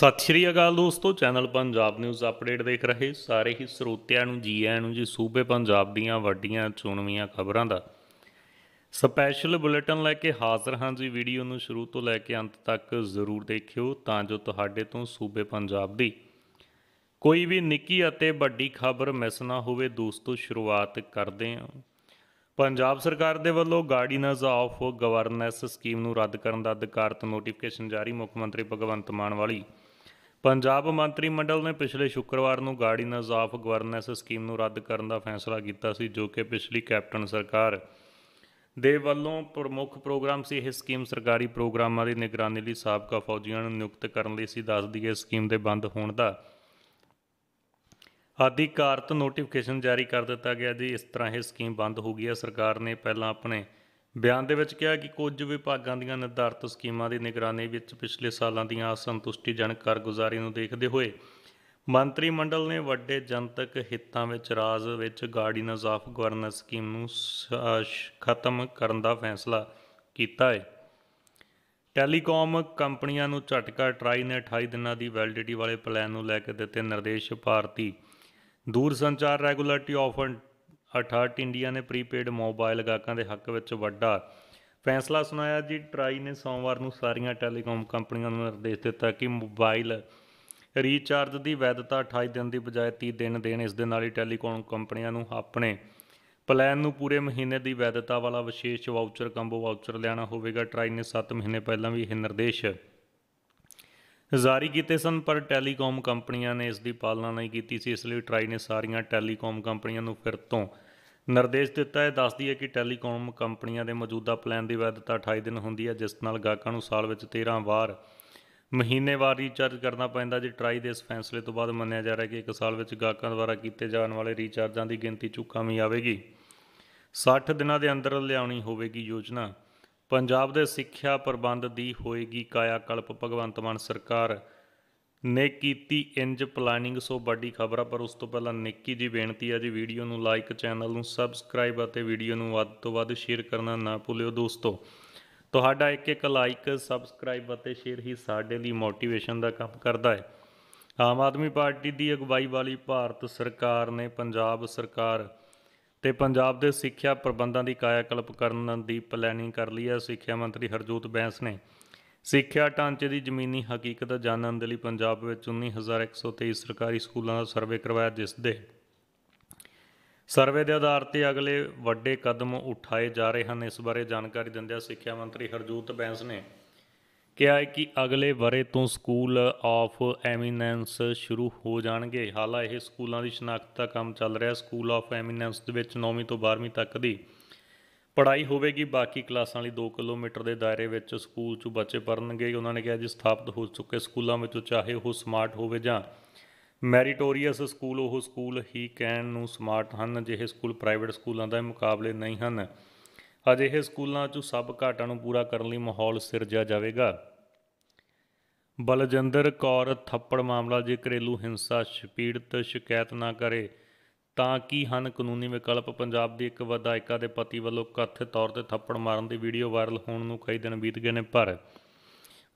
ਸਤਿ ਸ਼੍ਰੀ ਅਕਾਲ ਦੋਸਤੋ channel Punjab news update ਦੇਖ ਰਹੇ ਸਾਰੇ ਹੀ ਸਰੋਤਿਆਂ ਨੂੰ ਜੀ ਆਇਆਂ ਨੂੰ ਜੀ ਸੂਬੇ ਪੰਜਾਬ ਦੀਆਂ ਵੱਡੀਆਂ ਚੋਣਵੀਆਂ ਖਬਰਾਂ ਦਾ ਸਪੈਸ਼ਲ ਬੁਲੇਟਿਨ ਲੈ ਕੇ ਹਾਜ਼ਰ ਹਾਂ ਜੀ ਵੀਡੀਓ ਨੂੰ ਸ਼ੁਰੂ ਤੋਂ ਲੈ ਕੇ ਅੰਤ ਤੱਕ ਜ਼ਰੂਰ ਦੇਖਿਓ ਤਾਂ ਜੋ ਤੁਹਾਡੇ ਤੋਂ ਸੂਬੇ ਪੰਜਾਬ ਦੀ ਕੋਈ ਵੀ ਨਿੱਕੀ ਅਤੇ ਵੱਡੀ ਖਬਰ ਮਿਸ ਨਾ ਹੋਵੇ ਦੋਸਤੋ ਸ਼ੁਰੂਆਤ ਕਰਦੇ ਹਾਂ ਪੰਜਾਬ ਸਰਕਾਰ ਦੇ ਵੱਲੋਂ ਗਾਰਡੀਨਸ ਆਫ ਗਵਰਨੈਂਸ ਸਕੀਮ ਨੂੰ ਰੱਦ ਕਰਨ ਦਾ ਅਧਿਕਾਰਤ ਨੋਟੀਫਿਕੇਸ਼ਨ ਜਾਰੀ ਮੁੱਖ ਮੰਤਰੀ ਭਗਵੰਤ ਮਾਨ ਵਾਲੀ ਪੰਜਾਬ ਮੰਤਰੀ ਮੰਡਲ ਨੇ ਪਿਛਲੇ ਸ਼ੁੱਕਰਵਾਰ ਨੂੰ ਗਾੜੀ ਆਫ ਗਵਰਨੈਂਸ ਸਕੀਮ ਨੂੰ ਰੱਦ ਕਰਨ ਦਾ ਫੈਸਲਾ ਕੀਤਾ ਸੀ ਜੋ ਕਿ ਪਿਛਲੀ ਕੈਪਟਨ ਸਰਕਾਰ ਦੇ ਵੱਲੋਂ ਪ੍ਰਮੁੱਖ ਪ੍ਰੋਗਰਾਮ ਸੀ ਇਹ ਸਕੀਮ ਸਰਕਾਰੀ ਪ੍ਰੋਗਰਾਮਾਂ ਦੀ ਨਿਗਰਾਨੀ ਲਈ ਸਾਬਕਾ ਫੌਜੀਆਂ ਨੂੰ ਨਿਯੁਕਤ ਕਰਨ ਲਈ ਸੀ ਦੱਸਦੀ ਹੈ ਸਕੀਮ ਦੇ ਬੰਦ ਹੋਣ ਦਾ ਅਧਿਕਾਰਤ ਨੋਟੀਫਿਕੇਸ਼ਨ ਜਾਰੀ ਕਰ ਦਿੱਤਾ ਗਿਆ ਜੀ ਇਸ ਤਰ੍ਹਾਂ ਇਹ ਸਕੀਮ ਬੰਦ ਹੋ ਗਈ ਹੈ ਸਰਕਾਰ ਨੇ ਪਹਿਲਾਂ ਆਪਣੇ ਬਿਆਨ ਦੇ ਵਿੱਚ ਕਿਹਾ ਕਿ ਕੁਝ ਵਿਭਾਗਾਂ ਦੀਆਂ ਨਿਰਧਾਰਤ ਸਕੀਮਾਂ ਦੀ ਨਿਗਰਾਨੀ ਵਿੱਚ ਪਿਛਲੇ ਸਾਲਾਂ ਦੀਆਂ ਅਸੰਤੁਸ਼ਟੀਜਨਕ ਕਾਰਗੁਜ਼ਾਰੀ ਨੂੰ ਦੇਖਦੇ ਹੋਏ ਮੰਤਰੀ ਮੰਡਲ ਨੇ ਵੱਡੇ ਜਨਤਕ ਹਿੱਤਾਂ ਵਿੱਚ ਰਾਜ ਵਿੱਚ ਗਾਰਡੀਨਸ ਆਫ ਗਵਰਨੈਂਸ ਸਕੀਮ ਨੂੰ ਖਤਮ ਕਰਨ ਦਾ ਫੈਸਲਾ ਕੀਤਾ ਹੈ ਟੈਲੀਕਾਮ ਕੰਪਨੀਆਂ ਨੂੰ ਝਟਕਾ ਟਰਾਈ ਨੇ 28 ਦਿਨਾਂ ਦੀ ਵੈਲਿਡਿਟੀ ਵਾਲੇ ਪਲਾਨ ਨੂੰ ਲੈ ਕੇ ਦਿੱਤੇ ਨਿਰਦੇਸ਼ ਭਾਰਤੀ ਦੂਰਸੰਚਾਰ ਰੈਗੂਲੇਟਰੀ ਆਫ 68 ਇੰਡੀਆ ਨੇ ਪ੍ਰੀਪੇਡ ਮੋਬਾਈਲ ਗਾਹਕਾਂ ਦੇ ਹੱਕ ਵਿੱਚ ਵੱਡਾ ਫੈਸਲਾ ਸੁਣਾਇਆ ਜੀ ਟਰਾਈ ਨੇ ਸੋਮਵਾਰ ਨੂੰ ਸਾਰੀਆਂ ਟੈਲੀਕਾਮ ਕੰਪਨੀਆਂ ਨੂੰ ਨਿਰਦੇਸ਼ ਦਿੱਤਾ ਕਿ ਮੋਬਾਈਲ ਰੀਚਾਰਜ ਦੀ ਵੈਧਤਾ 28 ਦਿਨ ਦੀ ਬਜਾਏ 30 ਦਿਨ ਦੇਣ ਇਸ ਦੇ ਨਾਲ ਹੀ ਟੈਲੀਕਾਮ ਕੰਪਨੀਆਂ ਨੂੰ ਆਪਣੇ ਪਲਾਨ ਨੂੰ ਪੂਰੇ ਮਹੀਨੇ ਦੀ ਵੈਧਤਾ ਵਾਲਾ ਵਿਸ਼ੇਸ਼ ਵਾਊਚਰ ਕੰਬੋ ਵਾਊਚਰ ਲੈਣਾ ਹੋਵੇਗਾ ਟਰਾਈ ਨੇ 7 ਮਹੀਨੇ ਪਹਿਲਾਂ ਵੀ ਇਹ ਨਿਰਦੇਸ਼ ਜਾਰੀ ਕੀਤੇ ਸਨ ਪਰ ਟੈਲੀਕਾਮ ਕੰਪਨੀਆਂ ਨੇ ਇਸ ਦੀ ਪਾਲਣਾ ਨਹੀਂ ਕੀਤੀ ਸੀ ਇਸ ਲਈ ਟਰਾਈ ਨੇ ਸਾਰੀਆਂ ਟੈਲੀਕਾਮ ਕੰਪਨੀਆਂ ਨੂੰ ਫਿਰ ਤੋਂ ਨਿਰਦੇਸ਼ ਦਿੱਤਾ ਹੈ ਦੱਸਦੀ ਹੈ ਕਿ ਟੈਲੀਕਾਮ ਕੰਪਨੀਆਂ ਦੇ ਮੌਜੂਦਾ ਪਲਾਨ ਦੀ ਵੈਧਤਾ 28 ਦਿਨ ਹੁੰਦੀ ਹੈ ਜਿਸ ਨਾਲ ਗਾਹਕਾਂ ਨੂੰ ਸਾਲ ਵਿੱਚ 13 ਵਾਰ ਮਹੀਨੇਵਾਰ ਰੀਚਾਰਜ ਕਰਨਾ ਪੈਂਦਾ ਜੇ ਟਰਾਈ ਦੇ ਇਸ ਫੈਸਲੇ ਤੋਂ ਬਾਅਦ ਮੰਨਿਆ ਜਾ ਰਿਹਾ ਹੈ ਕਿ ਇੱਕ ਸਾਲ ਵਿੱਚ ਗਾਹਕਾਂ ਦੁਆਰਾ ਕੀਤੇ ਜਾਣ ਵਾਲੇ ਰੀਚਾਰਜਾਂ ਦੀ ਗਿਣਤੀ ਚੁੱਕਾਮੀ ਆਵੇਗੀ 60 ਦਿਨਾਂ ਦੇ ਅੰਦਰ ਲਿਆਉਣੀ ਹੋਵੇਗੀ ਯੋਜਨਾ ਪੰਜਾਬ ਦੇ ਸਿੱਖਿਆ ਪ੍ਰਬੰਧ ਦੀ ਹੋਏਗੀ ਕਲਪ ਭਗਵੰਤ ਮਾਨ ਸਰਕਾਰ ਨੇ ਕੀਤੀ ਇੰਜ ਪਲਾਨਿੰਗ ਸੋ ਵੱਡੀ ਖਬਰ ਆ ਪਰ ਉਸ ਤੋਂ ਪਹਿਲਾਂ ਨਿੱਕੀ ਜੀ ਬੇਨਤੀ ਆ ਜੀ ਵੀਡੀਓ ਨੂੰ ਲਾਈਕ ਚੈਨਲ ਨੂੰ ਸਬਸਕ੍ਰਾਈਬ ਅਤੇ ਵੀਡੀਓ ਨੂੰ ਵੱਧ ਤੋਂ ਵੱਧ ਸ਼ੇਅਰ ਕਰਨਾ ਨਾ ਭੁੱਲਿਓ ਦੋਸਤੋ ਤੁਹਾਡਾ ਇੱਕ ਇੱਕ ਲਾਈਕ ਸਬਸਕ੍ਰਾਈਬ ਅਤੇ ਸ਼ੇਅਰ ਹੀ ਸਾਡੇ ਲਈ ਮੋਟੀਵੇਸ਼ਨ ਦਾ ਕੰਮ ਕਰਦਾ ਹੈ ਆਮ ਆਦਮੀ ਪਾਰਟੀ ਦੀ ਅਗਵਾਈ ਵਾਲੀ ਭਾਰਤ ਸਰਕਾਰ ਨੇ ਪੰਜਾਬ ਸਰਕਾਰ ਤੇ ਪੰਜਾਬ ਦੇ ਸਿੱਖਿਆ ਪ੍ਰਬੰਧਾਂ ਦੀ ਕਾਇਆਕਲਪ ਕਰਨ ਦੀ ਪਲੈਨਿੰਗ ਕਰ ਲਈ ਹੈ ਸਿੱਖਿਆ ਮੰਤਰੀ ਹਰਜੋਤ ਬੈਂਸ ਨੇ ਸਿੱਖਿਆ ਢਾਂਚੇ ਦੀ ਜ਼ਮੀਨੀ ਹਕੀਕਤ ਜਾਣਨ ਦੇ ਲਈ ਪੰਜਾਬ ਵਿੱਚ 19123 ਸਰਕਾਰੀ ਸਕੂਲਾਂ ਦਾ ਸਰਵੇ ਕਰਵਾਇਆ ਜਿਸ ਦੇ ਸਰਵੇ ਦੇ ਆਧਾਰ ਤੇ ਅਗਲੇ ਵੱਡੇ ਕਦਮ ਉਠਾਏ ਜਾ ਰਹੇ ਹਨ ਇਸ ਬਾਰੇ ਜਾਣਕਾਰੀ ਦਿੰਦਿਆਂ ਸਿੱਖਿਆ ਮੰਤਰੀ ਹਰਜੋਤ ਬੈਂਸ ਨੇ ਕਿਹਾ ਹੈ ਕਿ ਅਗਲੇ ਬਰੇ ਤੋਂ ਸਕੂਲ ਆਫ ਐਮੀਨੈਂਸ ਸ਼ੁਰੂ ਹੋ ਜਾਣਗੇ ਹਾਲਾ ਇਹ ਸਕੂਲਾਂ ਦੀ ਸ਼ਨਾਖਤ ਦਾ ਕੰਮ ਚੱਲ ਰਿਹਾ ਸਕੂਲ ਆਫ ਐਮੀਨੈਂਸ ਦੇ ਵਿੱਚ 9ਵੀਂ ਤੋਂ 12ਵੀਂ ਤੱਕ ਦੀ ਪੜਾਈ ਹੋਵੇਗੀ ਬਾਕੀ ਕਲਾਸਾਂ ਲਈ 2 ਕਿਲੋਮੀਟਰ ਦੇ ਦਾਇਰੇ ਵਿੱਚ ਸਕੂਲ 'ਚ ਬੱਚੇ ਪੜਨਗੇ ਉਹਨਾਂ ਨੇ ਕਿਹਾ ਜੀ ਸਥਾਪਿਤ ਹੋ ਚੁੱਕੇ ਸਕੂਲਾਂ ਵਿੱਚ ਚਾਹੇ ਉਹ ਸਮਾਰਟ ਹੋਵੇ ਜਾਂ ਮੈਰੀਟੋਰੀਅਸ ਸਕੂਲ ਉਹ ਸਕੂਲ ਹੀ ਕਹਿਣ ਨੂੰ ਸਮਾਰਟ ਹਨ ਜਿਹੇ ਸਕੂਲ ਪ੍ਰਾਈਵੇਟ ਸਕੂਲਾਂ ਦਾ ਮੁਕਾਬਲੇ ਨਹੀਂ ਹਨ ਅਜਿਹੇ ਸਕੂਲਾਂ 'ਚ ਸਭ ਘਾਟਾਂ ਨੂੰ ਪੂਰਾ ਕਰਨ ਲਈ ਮਾਹੌਲ ਸਿਰਜਿਆ ਜਾਵੇਗਾ ਬਲਜਿੰਦਰ ਕੌਰ ਥੱਪੜ ਮਾਮਲਾ ਜੇ ਘਰੇਲੂ ਹਿੰਸਾ ਸ਼ਪੀੜਤ ਸ਼ਿਕਾਇਤ ਨਾ ਕਰੇ ਤਾਂ ਕੀ ਹਨ ਕਾਨੂੰਨੀ ਵਿਕਲਪ ਪੰਜਾਬ ਦੀ ਇੱਕ ਵਿਧਾਇਕਾ ਦੇ ਪਤੀ ਵੱਲੋਂ ਕਥਿਤ ਤੌਰ ਤੇ ਥੱਪੜ ਮਾਰਨ ਦੀ ਵੀਡੀਓ ਵਾਇਰਲ ਹੋਣ ਨੂੰ ਕਈ ਦਿਨ ਬੀਤ ਗਏ ਨੇ ਪਰ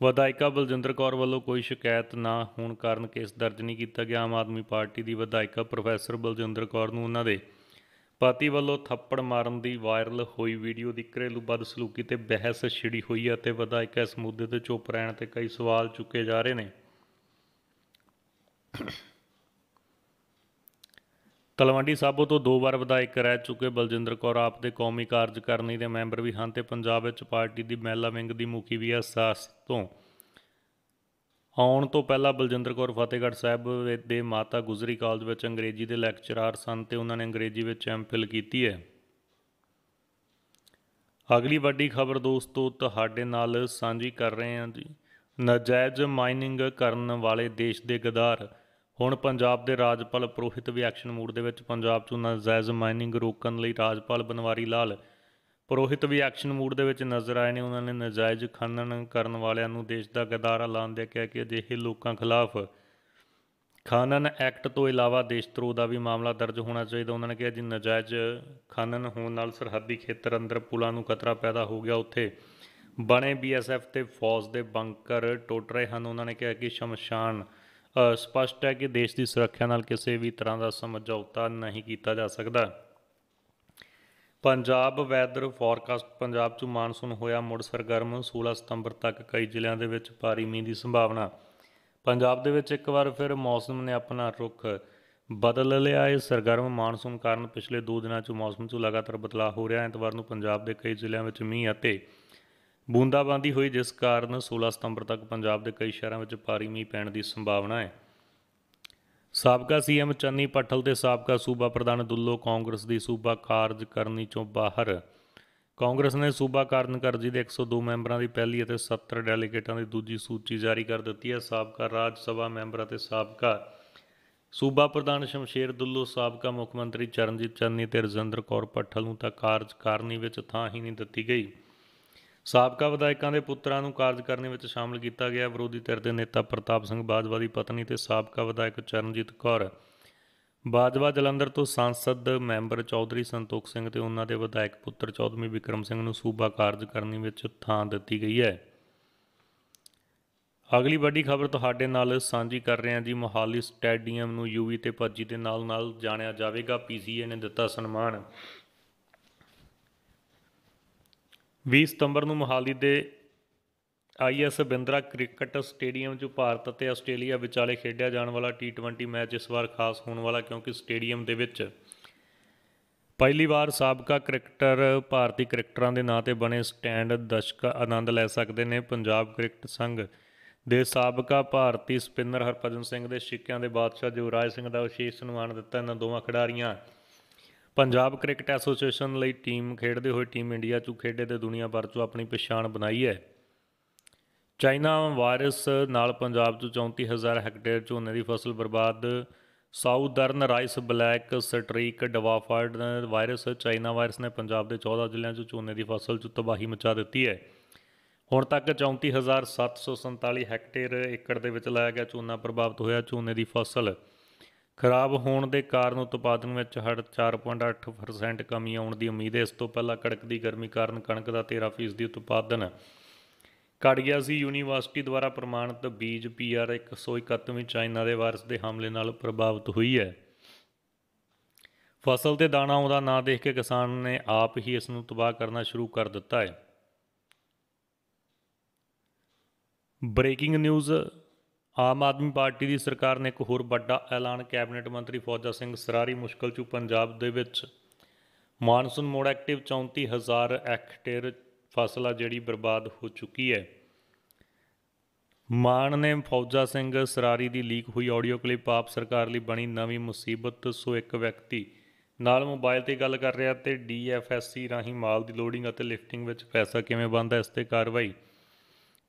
ਵਿਧਾਇਕਾ ਬਲਜਿੰਦਰ ਕੌਰ ਵੱਲੋਂ ਕੋਈ ਸ਼ਿਕਾਇਤ ਨਾ ਹੋਣ ਕਾਰਨ ਕੇਸ ਦਰਜ ਨਹੀਂ ਕੀਤਾ ਗਿਆ ਆਮ ਆਦਮੀ ਪਾਰਟੀ ਦੀ ਵਿਧਾਇਕਾ ਪ੍ਰੋਫੈਸਰ ਬਲਜਿੰਦਰ ਕੌਰ ਨੂੰ ਉਹਨਾਂ ਦੇ ਪਾਤੀ ਵੱਲੋਂ ਥੱਪੜ ਮਾਰਨ ਦੀ ਵਾਇਰਲ ਹੋਈ ਵੀਡੀਓ ਦੀ ਘਰੇਲੂ ਬਦਸਲੂਕੀ ਤੇ ਬਹਿਸ ਛਿੜੀ ਹੋਈ ਹੈ ਤੇ ਵਿਧਾਇਕ ਇਸ ਮੁੱਦੇ ਤੇ ਚੁੱਪ ਰਹਿਣ ਤੇ ਕਈ ਸਵਾਲ ਚੁੱਕੇ ਜਾ ਰਹੇ ਨੇ ਤਲਵੰਡੀ ਸਾਬੋ ਤੋਂ ਦੋ ਵਾਰ ਵਿਧਾਇਕ ਰਹਿ ਚੁੱਕੇ ਬਲਜਿੰਦਰ ਕੌਰ ਆਪ ਦੇ ਕੌਮੀ ਕਾਰਜਕਾਰਨੀ ਦੇ ਮੈਂਬਰ ਵੀ ਹਨ ਤੇ ਪੰਜਾਬ ਵਿੱਚ ਪਾਰਟੀ ਦੀ ਮਹਿਲਾ ਵਿੰਗ ਦੀ ਮੁਖੀ ਵੀ ਹੈ ਸਾਸ ਤੋਂ ਆਉਣ ਤੋਂ ਪਹਿਲਾਂ ਬਲਜਿੰਦਰ ਕੌਰ ਫਤਿਹਗੜ੍ਹ ਸਾਹਿਬ ਦੇ ਮਾਤਾ ਗੁਜਰੀ ਕਾਲਜ ਵਿੱਚ ਅੰਗਰੇਜ਼ੀ ਦੇ ਲੈਕਚਰਾਰ ਸਨ ਤੇ ਉਹਨਾਂ ਨੇ ਅੰਗਰੇਜ਼ੀ ਵਿੱਚ ਐਮਫਿਲ ਕੀਤੀ ਹੈ ਅਗਲੀ ਵੱਡੀ ਖਬਰ ਦੋਸਤੋ ਤੁਹਾਡੇ ਨਾਲ ਸਾਂਝੀ ਕਰ ਰਹੇ ਹਾਂ ਜੀ ਨਾਜਾਇਜ਼ ਮਾਈਨਿੰਗ ਕਰਨ ਵਾਲੇ ਦੇਸ਼ ਦੇ ਗਦਾਰ ਹੁਣ ਪੰਜਾਬ ਦੇ ਰਾਜਪਾਲ ਪ੍ਰੋਹਿਤ ਵੀ ਐਕਸ਼ਨ ਮੂਡ ਦੇ ਵਿੱਚ ਪੰਜਾਬ 'ਚ ਨਾਜਾਇਜ਼ ਮਾਈਨਿੰਗ ਰੋਕਣ ਲਈ ਰਾਜਪਾਲ ਬਨਵਾਰੀ ਲਾਲ ਪ੍ਰੋਹਿਤ ਵੀ ਐਕਸ਼ਨ ਮੂਡ ਦੇ ਵਿੱਚ ਨਜ਼ਰ ਆਏ ਨੇ ਉਹਨਾਂ ਨੇ ਨਜਾਇਜ਼ ਖਨਨ ਕਰਨ ਵਾਲਿਆਂ ਨੂੰ ਦੇਸ਼ ਦਾ ਗਦਾਰ ਲਾਣ ਦੇ ਕਿਹਾ ਕਿ ਅਜਿਹੇ ਲੋਕਾਂ ਖਿਲਾਫ ਖਨਨ ਐਕਟ ਤੋਂ ਇਲਾਵਾ ਦੇਸ਼ ਤਰੋ ਦਾ ਵੀ ਮਾਮਲਾ ਦਰਜ ਹੋਣਾ ਚਾਹੀਦਾ ਉਹਨਾਂ ਨੇ ਕਿਹਾ ਜੀ ਨਜਾਇਜ਼ ਖਨਨ ਹੋਣ ਨਾਲ ਸਰਹੱਦੀ ਖੇਤਰ ਅੰਦਰ ਪੁਲਾਂ ਨੂੰ ਖਤਰਾ ਪੈਦਾ ਹੋ ਗਿਆ ਉੱਥੇ ਬਣੇ ਬੀਐਸਐਫ ਤੇ ਫੌਜ ਦੇ ਬੰਕਰ ਟੁੱਟ ਰਹੇ ਹਨ ਉਹਨਾਂ ਨੇ ਕਿਹਾ ਕਿ ਸ਼ਮਸ਼ਾਨ ਸਪਸ਼ਟ ਹੈ ਕਿ ਦੇਸ਼ ਦੀ ਸੁਰੱਖਿਆ ਨਾਲ ਕਿਸੇ ਵੀ ਤਰ੍ਹਾਂ ਦਾ ਸਮਝੌਤਾ ਨਹੀਂ ਕੀਤਾ ਜਾ ਸਕਦਾ ਪੰਜਾਬ ਵੈਦਰ ਫੋਰਕਾਸਟ ਪੰਜਾਬ 'ਚ ਮਾਨਸੂਨ ਹੋਇਆ ਮੁੜ ਸਰਗਰਮ 16 ਸਤੰਬਰ ਤੱਕ ਕਈ ਜ਼ਿਲ੍ਹਿਆਂ ਦੇ ਵਿੱਚ ਭਾਰੀ ਮੀਂਹ ਦੀ ਸੰਭਾਵਨਾ ਪੰਜਾਬ ਦੇ ਵਿੱਚ ਇੱਕ ਵਾਰ ਫਿਰ ਮੌਸਮ ਨੇ ਆਪਣਾ ਰੁਖ ਬਦਲ ਲਿਆ ਹੈ ਸਰਗਰਮ ਮਾਨਸੂਨ ਕਾਰਨ ਪਿਛਲੇ 2 ਦਿਨਾਂ 'ਚ ਮੌਸਮ 'ਚ ਲਗਾਤਾਰ ਬਦਲਾਅ ਹੋ ਰਿਹਾ ਹੈ ਐਤਵਾਰ ਨੂੰ ਪੰਜਾਬ ਦੇ ਕਈ ਜ਼ਿਲ੍ਹਿਆਂ ਵਿੱਚ ਮੀਂਹ ਅਤੇ ਬੂੰਦਾਬਾਂਦੀ ਹੋਈ ਜਿਸ ਕਾਰਨ 16 ਸਤੰਬਰ ਤੱਕ ਪੰਜਾਬ ਦੇ ਕਈ ਸ਼ਹਿਰਾਂ ਵਿੱਚ ਭਾਰੀ ਮੀਂਹ ਪੈਣ ਦੀ ਸੰਭਾਵਨਾ ਹੈ ਸਾਬਕਾ ਸੀਐਮ ਚੰਨੀ ਪਟਲ ਤੇ ਸਾਬਕਾ ਸੂਬਾ ਪ੍ਰਧਾਨ ਦੁੱਲੋ ਕਾਂਗਰਸ ਦੀ ਸੂਬਾ ਕਾਰਜਕਰਨੀ ਚੋਂ ਬਾਹਰ ਕਾਂਗਰਸ ਨੇ ਸੂਬਾ ਕਾਰਜਕਰਨੀ ਦੇ 102 ਮੈਂਬਰਾਂ ਦੀ ਪਹਿਲੀ ਅਤੇ 70 ਡੈਲੀਗੇਟਾਂ ਦੀ ਦੂਜੀ ਸੂਚੀ ਜਾਰੀ ਕਰ ਦਿੱਤੀ ਹੈ ਸਾਬਕਾ ਰਾਜ ਸਭਾ ਮੈਂਬਰ ਅਤੇ ਸਾਬਕਾ ਸੂਬਾ ਪ੍ਰਧਾਨ ਸ਼ਮਸ਼ੇਰ ਦੁੱਲੋ ਸਾਬਕਾ ਮੁੱਖ ਮੰਤਰੀ ਚਰਨਜੀਤ ਚੰਨੀ ਤੇ ਰਜਿੰਦਰ ਕੌਰ ਪੱਠਲ ਨੂੰ ਤਾਂ ਕਰਨੀ ਵਿੱਚ ਥਾਂ ਹੀ ਨਹੀਂ ਦਿੱਤੀ ਗਈ ਸਾਬਕਾ ਵਿਧਾਇਕਾਂ ਦੇ ਪੁੱਤਰਾਂ ਨੂੰ ਕਾਰਜ ਕਰਨੇ ਵਿੱਚ ਸ਼ਾਮਲ ਕੀਤਾ ਗਿਆ ਵਿਰੋਧੀ ਧਿਰ ਦੇ ਨੇਤਾ ਪ੍ਰਤਾਪ ਸਿੰਘ ਬਾਜਵਾ ਦੀ ਪਤਨੀ ਤੇ ਸਾਬਕਾ ਵਿਧਾਇਕ ਚਰਨਜੀਤ ਕੌਰ ਬਾਜਵਾ ਜਲੰਧਰ ਤੋਂ ਸੰਸਦ ਮੈਂਬਰ ਚੌਧਰੀ ਸੰਤੋਖ ਸਿੰਘ ਤੇ ਉਹਨਾਂ ਦੇ ਵਿਧਾਇਕ ਪੁੱਤਰ ਚੌਧਮੀ ਵਿਕਰਮ ਸਿੰਘ ਨੂੰ ਸੂਬਾ ਕਾਰਜ ਕਰਨੀ ਵਿੱਚ ਥਾਂ ਦਿੱਤੀ ਗਈ ਹੈ ਅਗਲੀ ਵੱਡੀ ਖਬਰ ਤੁਹਾਡੇ ਨਾਲ ਸਾਂਝੀ ਕਰ ਰਹੇ ਹਾਂ ਜੀ ਮੋਹਾਲੀ ਸਟੇਡੀਅਮ ਨੂੰ ਯੂਵੀ ਤੇ ਭੱਜੀ ਦੇ ਨਾਲ ਨਾਲ ਜਾਣਿਆ ਜਾਵੇਗਾ ਪੀਸੀਏ ਨੇ ਦਿੱਤਾ ਸਨਮਾਨ 20 ਸਤੰਬਰ ਨੂੰ ਮੋਹਾਲੀ ਦੇ ਆਈਐਸ ਬਿੰਦਰਾ ਕ੍ਰਿਕਟ ਸਟੇਡੀਅਮ 'ਚ ਭਾਰਤ ਅਤੇ ਆਸਟ੍ਰੇਲੀਆ ਵਿਚਾਲੇ ਖੇਡਿਆ ਜਾਣ ਵਾਲਾ T20 ਮੈਚ ਇਸ ਵਾਰ ਖਾਸ ਹੋਣ ਵਾਲਾ ਕਿਉਂਕਿ ਸਟੇਡੀਅਮ ਦੇ ਵਿੱਚ ਪਹਿਲੀ ਵਾਰ ਸਾਬਕਾ ਕ੍ਰਿਕਟਰ ਭਾਰਤੀ ਕ੍ਰਿਕਟਰਾਂ ਦੇ ਨਾਂ ਤੇ ਬਣੇ ਸਟੈਂਡ ਦਰਸ਼ਕ ਆਨੰਦ ਲੈ ਸਕਦੇ ਨੇ ਪੰਜਾਬ ਕ੍ਰਿਕਟ ਸੰਘ ਦੇ ਸਾਬਕਾ ਭਾਰਤੀ ਸਪਿਨਰ ਹਰਪਜਨ ਸਿੰਘ ਦੇ ਸਿੱਕਿਆਂ ਦੇ ਬਾਦਸ਼ਾਹ ਰਾਜ ਸਿੰਘ ਦਾ ਵਿਸ਼ੇਸ਼ ਸਨਮਾਨ ਦਿੱਤਾ ਇਹਨਾਂ ਦੋਵਾਂ ਖਿਡਾਰੀਆਂ ਪੰਜਾਬ ਕ੍ਰਿਕਟ ਐਸੋਸੀਏਸ਼ਨ ਲਈ ਟੀਮ ਖੇਡਦੇ ਹੋਏ ਟੀਮ ਇੰਡੀਆ ਚੋਂ ਖੇਡੇ ਤੇ ਦੁਨੀਆ ਭਰ ਚੋਂ ਆਪਣੀ ਪਛਾਣ ਬਣਾਈ ਹੈ ਚਾਈਨਾ ਵਾਇਰਸ ਨਾਲ ਪੰਜਾਬ 'ਚ 34000 ਹੈਕਟੇਅਰ ਝੋਨੇ ਦੀ ਫਸਲ ਬਰਬਾਦ southern rice black streak dwarfed virus China virus ਨੇ ਪੰਜਾਬ ਦੇ 14 ਜ਼ਿਲ੍ਹਿਆਂ 'ਚ ਝੋਨੇ ਦੀ ਫਸਲ 'ਚ ਤਬਾਹੀ ਮਚਾ ਦਿੱਤੀ ਹੈ ਹੁਣ ਤੱਕ 34747 ਹੈਕਟੇਅਰ ਏਕੜ ਦੇ ਵਿੱਚ ਲਾਇਆ ਗਿਆ ਝੋਨਾ ਪ੍ਰਭਾਵਿਤ ਹੋਇਆ ਝੋਨੇ ਦੀ ਫਸਲ ਖਰਾਬ ਹੋਣ ਦੇ ਕਾਰਨ ਉਤਪਾਦਨ ਵਿੱਚ ਹੜ 4.8% ਕਮੀ ਆਉਣ ਦੀ ਉਮੀਦ ਹੈ ਇਸ ਤੋਂ ਪਹਿਲਾਂ ਕੜਕ ਦੀ ਗਰਮੀ ਕਾਰਨ ਕਣਕ ਦਾ 13% ਦੀ ਉਤਪਾਦਨ ਘਟ ਗਿਆ ਸੀ ਯੂਨੀਵਰਸਿਟੀ ਦੁਆਰਾ ਪ੍ਰਮਾਣਿਤ ਬੀਜ ਪੀਆਰ ਵਿੱਚ ਚਾਈਨਾ ਦੇ ਵਾਇਰਸ ਦੇ ਹਮਲੇ ਨਾਲ ਪ੍ਰਭਾਵਿਤ ਹੋਈ ਹੈ ਫਸਲ ਤੇ ਦਾਣਾ ਆਉਂਦਾ ਨਾ ਦੇਖ ਕੇ ਕਿਸਾਨ ਨੇ ਆਪ ਹੀ ਇਸ ਨੂੰ ਤਬਾਹ ਕਰਨਾ ਸ਼ੁਰੂ ਕਰ ਦਿੱਤਾ ਹੈ breaking news Aam Aadmi party ਦੀ ਸਰਕਾਰ ਨੇ ਇੱਕ ਹੋਰ ਵੱਡਾ ਐਲਾਨ ਕੈਬਨਿਟ ਮੰਤਰੀ ਫੌਜਾ ਸਿੰਘ ਸਰਾਰੀ ਮੁਸ਼ਕਲ ਚੋਂ ਪੰਜਾਬ ਦੇ ਵਿੱਚ ਮਾਨਸੂਨ ਮੋੜ ਐਕਟਿਵ 34000 ਹੈਕਟੇਅਰ ਫਸਲ ਆ ਜਿਹੜੀ ਬਰਬਾਦ ਹੋ ਚੁੱਕੀ ਹੈ ਮਾਨ ਨੇ ਫੌਜਾ ਸਿੰਘ ਸਰਾਰੀ ਦੀ ਲੀਕ ਹੋਈ ਆਡੀਓ ਕਲਿੱਪ ਆਪ ਸਰਕਾਰ ਲਈ ਬਣੀ ਨਵੀਂ ਮੁਸੀਬਤ ਸੋ ਇੱਕ ਵਿਅਕਤੀ ਨਾਲ ਮੋਬਾਈਲ ਤੇ ਗੱਲ ਕਰ ਰਿਹਾ ਤੇ ਡੀਐਫਐਸਸੀ ਰਾਹੀਂ ਮਾਲ ਦੀ ਲੋਡਿੰਗ ਅਤੇ ਲਿਫਟਿੰਗ ਵਿੱਚ ਪੈਸਾ ਕਿਵੇਂ ਬੰਦਾ ਇਸ ਤੇ ਕਾਰਵਾਈ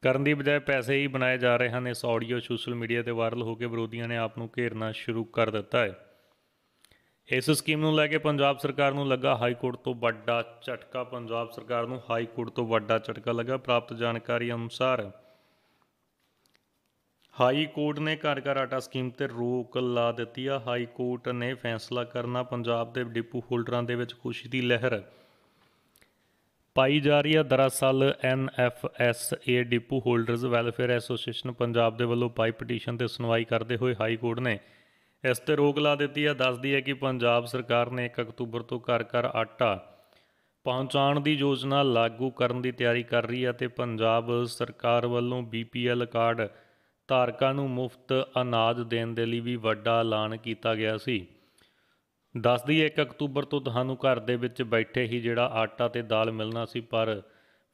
ਕਰਨ ਦੀ ਬਜਾਏ ਪੈਸੇ ਹੀ ਬਣਾਏ ਜਾ ਰਹੇ ਹਨ ਇਸ ਆਡੀਓ ਸੋਸ਼ਲ ਮੀਡੀਆ ਤੇ ਵਾਇਰਲ ਹੋ ਕੇ ਵਿਰੋਧੀਆਂ ਨੇ ਆਪ ਨੂੰ ਘੇਰਨਾ ਸ਼ੁਰੂ ਕਰ ਦਿੱਤਾ ਹੈ ਇਸ ਸਕੀਮ ਨੂੰ ਲੈ ਕੇ ਪੰਜਾਬ ਸਰਕਾਰ ਨੂੰ ਲੱਗਾ ਹਾਈ ਕੋਰਟ ਤੋਂ ਵੱਡਾ ਝਟਕਾ ਪੰਜਾਬ ਸਰਕਾਰ ਨੂੰ ਹਾਈ ਕੋਰਟ ਤੋਂ ਵੱਡਾ ਝਟਕਾ ਲੱਗਾ ਪ੍ਰਾਪਤ ਜਾਣਕਾਰੀ ਅਨੁਸਾਰ ਹਾਈ ਕੋਰਟ ਨੇ ਘਰ ਘਰ ਆਟਾ ਸਕੀਮ ਤੇ ਰੋਕ ਲਾ ਦਿੱਤੀ ਆ ਹਾਈ ਕੋਰਟ ਨੇ ਫੈਸਲਾ ਕਰਨਾ ਪੰਜਾਬ ਦੇ ਡਿਪੂ ਹੋਲਡਰਾਂ ਦੇ ਵਿੱਚ ਖੁਸ਼ੀ ਦੀ ਲਹਿਰ ਪਾਈ ਜਾ ਰਹੀ ਆ ਦਰਅਸਲ N F S A depot holders welfare association Punjab ਦੇ ਵੱਲੋਂ ਪਾਈ ਪਟੀਸ਼ਨ ਤੇ ਸੁਣਵਾਈ ਕਰਦੇ ਹੋਏ ਹਾਈ ਕੋਰਟ ਨੇ ਇਸ ਤੇ ਰੋਕ ਲਾ ਦਿੱਤੀ ਆ ਦੱਸਦੀ ਹੈ ਕਿ ਪੰਜਾਬ ਸਰਕਾਰ ਨੇ 1 ਅਕਤੂਬਰ ਤੋਂ ਘਰ-ਘਰ ਆਟਾ ਪਹੁੰਚਾਉਣ ਦੀ ਯੋਜਨਾ ਲਾਗੂ ਕਰਨ ਦੀ ਤਿਆਰੀ ਕਰ ਰਹੀ ਹੈ ਤੇ ਪੰਜਾਬ ਸਰਕਾਰ ਵੱਲੋਂ ਬੀਪੀਐਲ ਕਾਰਡ ਧਾਰਕਾਂ ਨੂੰ ਮੁਫਤ ਅਨਾਜ ਦੇਣ ਦੇ ਲਈ ਵੀ ਵੱਡਾ ਐਲਾਨ ਕੀਤਾ ਗਿਆ ਸੀ ਦੱਸ ਦਈਏ 1 ਅਕਤੂਬਰ ਤੋਂ ਤੁਹਾਨੂੰ ਘਰ ਦੇ ਵਿੱਚ ਬੈਠੇ ਹੀ ਜਿਹੜਾ ਆਟਾ ਤੇ ਦਾਲ ਮਿਲਣਾ ਸੀ ਪਰ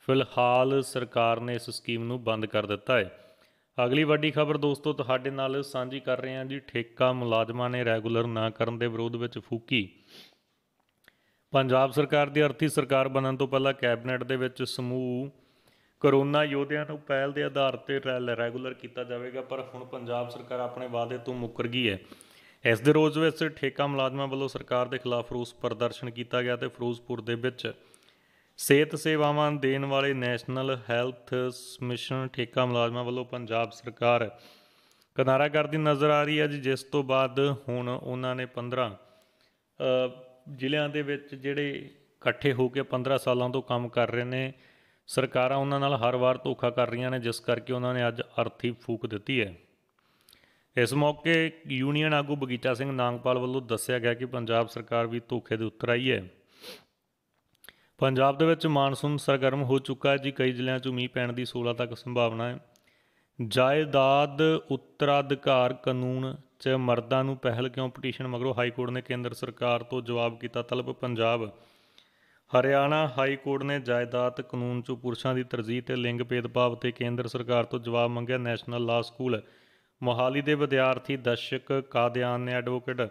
ਫਿਲਹਾਲ ਸਰਕਾਰ ਨੇ ਇਸ ਸਕੀਮ ਨੂੰ ਬੰਦ ਕਰ ਦਿੱਤਾ ਹੈ ਅਗਲੀ ਵੱਡੀ ਖਬਰ ਦੋਸਤੋ ਤੁਹਾਡੇ ਨਾਲ ਸਾਂਝੀ ਕਰ ਰਹੇ ਹਾਂ ਜੀ ਠੇਕਾ ਮੁਲਾਜ਼ਮਾਂ ਨੇ ਰੈਗੂਲਰ ਨਾ ਕਰਨ ਦੇ ਵਿਰੋਧ ਵਿੱਚ ਫੂਕੀ ਪੰਜਾਬ ਸਰਕਾਰ ਦੀ ਅਰਥੀ ਸਰਕਾਰ ਬਣਨ ਤੋਂ ਪਹਿਲਾਂ ਕੈਬਨਿਟ ਦੇ ਵਿੱਚ ਸਮੂਹ ਕਰੋਨਾ ਯੋਧਿਆਂ ਨੂੰ ਪਹਿਲ ਦੇ ਆਧਾਰ ਤੇ ਰੈਗੂਲਰ ਕੀਤਾ ਜਾਵੇਗਾ ਪਰ ਹੁਣ ਪੰਜਾਬ ਸਰਕਾਰ ਆਪਣੇ ਵਾਅਦੇ ਤੋਂ ਮੁੱਕਰ ਗਈ ਹੈ ਇਸ ਦੇ ਰੋਜ਼ ਵਿੱਚ ਠੇਕਾ ਮੁਲਾਜ਼ਮਾਂ ਵੱਲੋਂ ਸਰਕਾਰ ਦੇ ਖਿਲਾਫ ਰੋਸ ਪ੍ਰਦਰਸ਼ਨ ਕੀਤਾ ਗਿਆ ਤੇ ਫਿਰੋਜ਼ਪੁਰ ਦੇ ਵਿੱਚ ਸਿਹਤ ਸੇਵਾਵਾਂ ਦੇਣ ਵਾਲੇ ਨੈਸ਼ਨਲ ਹੈਲਥ ਮਿਸ਼ਨ ਠੇਕਾ ਮੁਲਾਜ਼ਮਾਂ ਵੱਲੋਂ ਪੰਜਾਬ ਸਰਕਾਰ ਕਨਾਰਾ ਕਰਦੀ ਨਜ਼ਰ ਆ ਰਹੀ ਹੈ ਜਿਸ ਤੋਂ ਬਾਅਦ ਹੁਣ ਉਹਨਾਂ ਨੇ 15 ਜ਼ਿਲ੍ਹਿਆਂ ਦੇ ਵਿੱਚ ਜਿਹੜੇ ਇਕੱਠੇ ਹੋ ਕੇ 15 ਸਾਲਾਂ ਤੋਂ ਕੰਮ ਕਰ ਰਹੇ ਨੇ ਸਰਕਾਰਾਂ ਉਹਨਾਂ ਨਾਲ ਹਰ ਵਾਰ ਧੋਖਾ ਕਰ ਰਹੀਆਂ ਨੇ ਜਿਸ ਕਰਕੇ ਉਹਨਾਂ ਨੇ ਅੱਜ ਅਰਥੀ ਫੂਕ ਦਿੱਤੀ ਹੈ ਇਸ ਮੌਕੇ ਯੂਨੀਅਨ ਆਗੂ ਬਗੀਚਾ ਸਿੰਘ ਨਾਂਗਪਾਲ ਵੱਲੋਂ ਦੱਸਿਆ ਗਿਆ ਕਿ ਪੰਜਾਬ ਸਰਕਾਰ ਵੀ ਧੋਖੇ ਦੇ ਉੱਤਰ ਆਈ ਹੈ ਪੰਜਾਬ ਦੇ ਵਿੱਚ ਮਾਨਸੂਨ ਸਰਗਰਮ ਹੋ ਚੁੱਕਾ ਹੈ ਜੀ ਕਈ ਜ਼ਿਲ੍ਹਿਆਂ 'ਚ ਮੀਂਹ ਪੈਣ ਦੀ 16 ਤੱਕ ਸੰਭਾਵਨਾ ਹੈ ਜਾਇਦਾਦ ਉਤਰਾਧਿਕਾਰ ਕਾਨੂੰਨ 'ਚ ਮਰਦਾਂ ਨੂੰ ਪਹਿਲ ਕਿਉਂ ਪਟੀਸ਼ਨ ਮਗਰੋਂ ਹਾਈ ਕੋਰਟ ਨੇ ਕੇਂਦਰ ਸਰਕਾਰ ਤੋਂ ਜਵਾਬ ਕੀਤਾ ਤਲਬ ਪੰਜਾਬ ਹਰਿਆਣਾ ਹਾਈ ਕੋਰਟ ਨੇ ਜਾਇਦਾਦ ਕਾਨੂੰਨ 'ਚ ਪੁਰਸ਼ਾਂ ਦੀ ਤਰਜੀਹ ਤੇ ਲਿੰਗ ਭੇਦਭਾਵ ਤੇ ਕੇਂਦਰ ਸਰਕਾਰ ਤੋਂ ਜਵਾਬ ਮੰਗਿਆ ਨੈਸ਼ਨਲ ਲਾਅ ਸਕੂਲ ਮੋਹਾਲੀ ਦੇ ਵਿਦਿਆਰਥੀ ਦਰਸ਼ਕ ਕਾਦਿਆਨ ਨੇ ਐਡਵੋਕੇਟ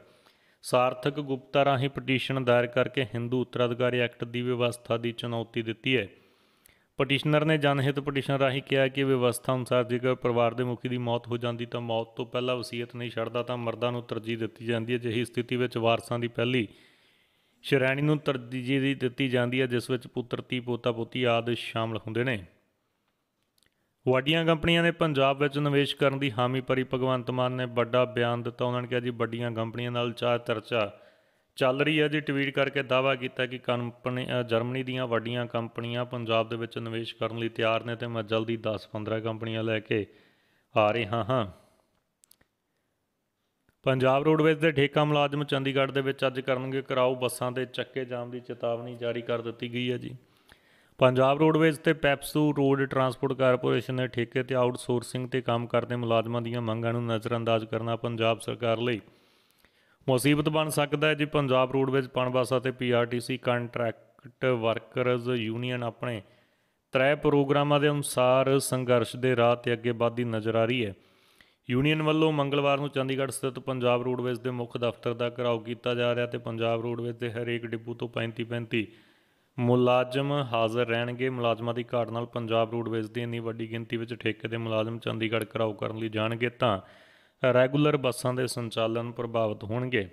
ਸਾਰਥਕ ਗੁਪਤਾ ਰਾਹੀਂ ਪਟੀਸ਼ਨ ਦਾਇਰ ਕਰਕੇ ਹਿੰਦੂ ਉਤਰਾਧਿਕਾਰ ਐਕਟ ਦੀ ਵਿਵਸਥਾ ਦੀ ਚੁਣੌਤੀ ਦਿੱਤੀ ਹੈ ਪਟੀਸ਼ਨਰ ਨੇ ਜਨਹਿਤ ਪਟੀਸ਼ਨ ਰਾਹੀਂ ਕਿਹਾ ਕਿ ਵਿਵਸਥਾ ਅਨੁਸਾਰ ਜੇਕਰ ਪਰਿਵਾਰ ਦੇ ਮੁਖੀ ਦੀ ਮੌਤ ਹੋ ਜਾਂਦੀ ਤਾਂ ਮੌਤ ਤੋਂ ਪਹਿਲਾਂ ਵਸੀਅਤ ਨਹੀਂ ਛੱਡਦਾ ਤਾਂ ਮਰਦਾਂ ਨੂੰ ਤਰਜੀਹ ਦਿੱਤੀ ਜਾਂਦੀ ਹੈ ਜਿਹੀ ਸਥਿਤੀ ਵਿੱਚ ਵਾਰਸਾਂ ਦੀ ਪਹਿਲੀ ਸ਼੍ਰੇਣੀ ਨੂੰ ਤਰਜੀਹ ਦਿੱਤੀ ਜਾਂਦੀ ਹੈ ਜਿਸ ਵਿੱਚ ਪੁੱਤਰ ਤੀ ਪੋਤਾ ਪੋਤੀ ਆਦਿ ਸ਼ਾਮਲ ਹੁੰਦੇ ਨੇ ਵੱਡੀਆਂ ਕੰਪਨੀਆਂ ਨੇ ਪੰਜਾਬ ਵਿੱਚ ਨਿਵੇਸ਼ ਕਰਨ ਦੀ ਹਾਮੀ ਭਰੀ ਭਗਵੰਤ ਮਾਨ ਨੇ ਵੱਡਾ ਬਿਆਨ ਦਿੱਤਾ ਉਹਨਾਂ ਨੇ ਕਿਹਾ ਜੀ ਵੱਡੀਆਂ ਕੰਪਨੀਆਂ ਨਾਲ ਚਾਹ ਚਰਚਾ ਚੱਲ ਰਹੀ ਹੈ ਜੀ ਟਵੀਟ ਕਰਕੇ ਦਾਵਾ ਕੀਤਾ ਕਿ ਕੰਪਨੀ ਜਰਮਨੀ ਦੀਆਂ ਵੱਡੀਆਂ ਕੰਪਨੀਆਂ ਪੰਜਾਬ ਦੇ ਵਿੱਚ ਨਿਵੇਸ਼ ਕਰਨ ਲਈ ਤਿਆਰ ਨੇ ਤੇ ਮੈਂ ਜਲਦੀ 10-15 ਕੰਪਨੀਆਂ ਲੈ ਕੇ ਆ ਰਿਹਾ ਹਾਂ ਪੰਜਾਬ ਰੋਡਵੇਜ਼ ਦੇ ਠੇਕਾ ਮੁਲਾਜ਼ਮ ਚੰਡੀਗੜ੍ਹ ਦੇ ਵਿੱਚ ਅੱਜ ਕਰਨਗੇ ਕਰਾਓ ਬੱਸਾਂ ਦੇ ਚੱਕੇ ਜਾਮ ਦੀ ਚੇਤਾਵਨੀ ਜਾਰੀ ਕਰ ਦਿੱਤੀ ਗਈ ਹੈ ਜੀ ਪੰਜਾਬ ਰੋਡਵੇਜ਼ ਤੇ ਪੈਪਸੂ ਰੋਡ ਟਰਾਂਸਪੋਰਟ ਕਾਰਪੋਰੇਸ਼ਨ ਨੇ ਠੇਕੇ ਤੇ ਆਊਟਸੋਰਸਿੰਗ ਤੇ ਕੰਮ ਕਰਦੇ ਮੁਲਾਜ਼ਮਾਂ ਦੀਆਂ ਮੰਗਾਂ ਨੂੰ ਨਜ਼ਰਅੰਦਾਜ਼ ਕਰਨਾ ਪੰਜਾਬ ਸਰਕਾਰ ਲਈ ਮੁਸੀਬਤ ਬਣ ਸਕਦਾ ਹੈ ਜੇ ਪੰਜਾਬ ਰੋਡਵੇਜ਼ ਪਣਵਾਸਾ ਤੇ ਪੀਆਰਟੀਸੀ ਕੰਟਰੈਕਟ ਵਰਕਰਜ਼ ਯੂਨੀਅਨ ਆਪਣੇ ਤਰੇ ਪ੍ਰੋਗਰਾਮਾਂ ਦੇ ਅਨੁਸਾਰ ਸੰਘਰਸ਼ ਦੇ ਰਾਹ ਤੇ ਅੱਗੇ ਵਧਦੀ ਨਜ਼ਰ ਆ ਰਹੀ ਹੈ ਯੂਨੀਅਨ ਵੱਲੋਂ ਮੰਗਲਵਾਰ ਨੂੰ ਚੰਡੀਗੜ੍ਹ ਸਥਿਤ ਪੰਜਾਬ ਰੋਡਵੇਜ਼ ਦੇ ਮੁੱਖ ਦਫ਼ਤਰ ਦਾ ਘਰਾਓ ਕੀਤਾ ਜਾ ਰਿਹਾ ਤੇ ਪੰਜਾਬ ਰੋਡਵੇਜ਼ ਦੇ ਹਰੇਕ ਡਿਪੂ ਤੋਂ 35 35 ਮੁਲਾਜ਼ਮ ਹਾਜ਼ਰ ਰਹਿਣਗੇ ਮੁਲਾਜ਼ਮਾਂ ਦੀ ਘਾਟ ਨਾਲ ਪੰਜਾਬ ਰੋਡਵੇਜ਼ ਦੀ ਇੰਨੀ ਵੱਡੀ ਗਿਣਤੀ ਵਿੱਚ ਠੇਕੇ ਦੇ ਮੁਲਾਜ਼ਮ ਚੰਡੀਗੜ੍ਹ ਘਰਾਓ ਕਰਨ ਲਈ ਜਾਣਗੇ ਤਾਂ ਰੈਗੂਲਰ ਬੱਸਾਂ ਦੇ ਸੰਚਾਲਨ ਪ੍ਰਭਾਵਿਤ ਹੋਣਗੇ